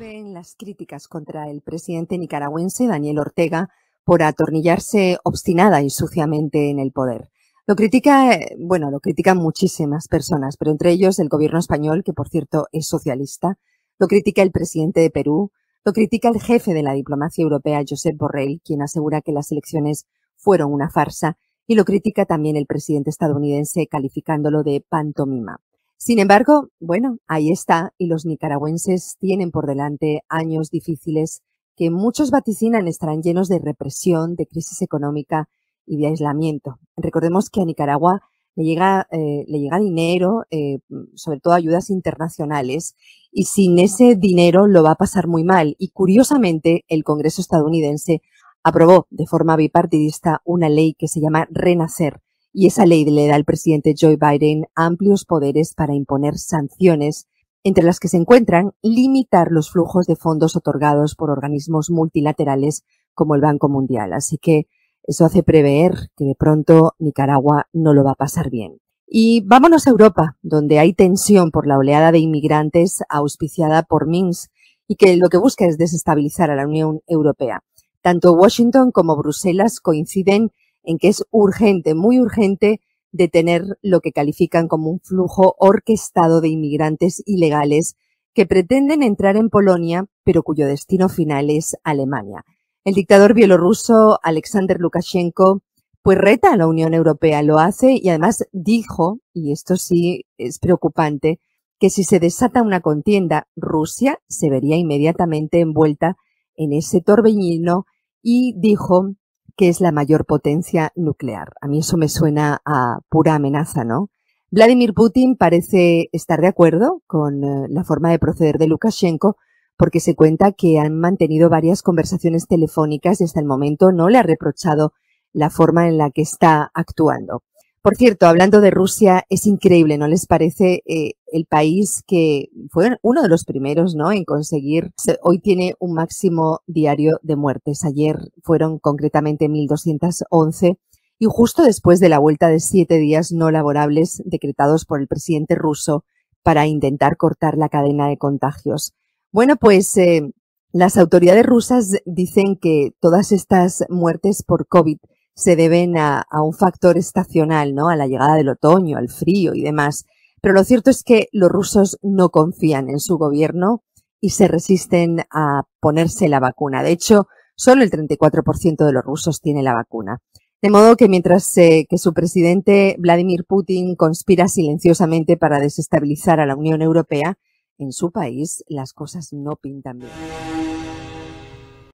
ven las críticas contra el presidente nicaragüense Daniel Ortega por atornillarse obstinada y suciamente en el poder. Lo critica, eh, bueno, lo critican muchísimas personas, pero entre ellos el gobierno español, que por cierto es socialista, lo critica el presidente de Perú, lo critica el jefe de la diplomacia europea, Josep Borrell, quien asegura que las elecciones fueron una farsa, y lo critica también el presidente estadounidense, calificándolo de pantomima. Sin embargo, bueno, ahí está, y los nicaragüenses tienen por delante años difíciles que muchos vaticinan estarán llenos de represión, de crisis económica y de aislamiento. Recordemos que a Nicaragua le llega, eh, le llega dinero, eh, sobre todo ayudas internacionales, y sin ese dinero lo va a pasar muy mal. Y curiosamente, el Congreso estadounidense aprobó de forma bipartidista una ley que se llama Renacer, y esa ley le da al presidente Joe Biden amplios poderes para imponer sanciones, entre las que se encuentran limitar los flujos de fondos otorgados por organismos multilaterales como el Banco Mundial. Así que eso hace prever que de pronto Nicaragua no lo va a pasar bien. Y vámonos a Europa, donde hay tensión por la oleada de inmigrantes auspiciada por Minsk y que lo que busca es desestabilizar a la Unión Europea. Tanto Washington como Bruselas coinciden en que es urgente, muy urgente, detener lo que califican como un flujo orquestado de inmigrantes ilegales que pretenden entrar en Polonia, pero cuyo destino final es Alemania. El dictador bielorruso Alexander Lukashenko pues reta a la Unión Europea, lo hace y además dijo, y esto sí es preocupante, que si se desata una contienda, Rusia se vería inmediatamente envuelta en ese torbellino y dijo que es la mayor potencia nuclear. A mí eso me suena a pura amenaza, ¿no? Vladimir Putin parece estar de acuerdo con eh, la forma de proceder de Lukashenko porque se cuenta que han mantenido varias conversaciones telefónicas y hasta el momento no le ha reprochado la forma en la que está actuando. Por cierto, hablando de Rusia, es increíble, ¿no les parece? Eh, el país que fue uno de los primeros, ¿no? En conseguir, hoy tiene un máximo diario de muertes. Ayer fueron concretamente 1.211 y justo después de la vuelta de siete días no laborables decretados por el presidente ruso para intentar cortar la cadena de contagios. Bueno, pues eh, las autoridades rusas dicen que todas estas muertes por COVID se deben a, un factor estacional, ¿no? A la llegada del otoño, al frío y demás. Pero lo cierto es que los rusos no confían en su gobierno y se resisten a ponerse la vacuna. De hecho, solo el 34% de los rusos tiene la vacuna. De modo que mientras eh, que su presidente Vladimir Putin conspira silenciosamente para desestabilizar a la Unión Europea, en su país las cosas no pintan bien.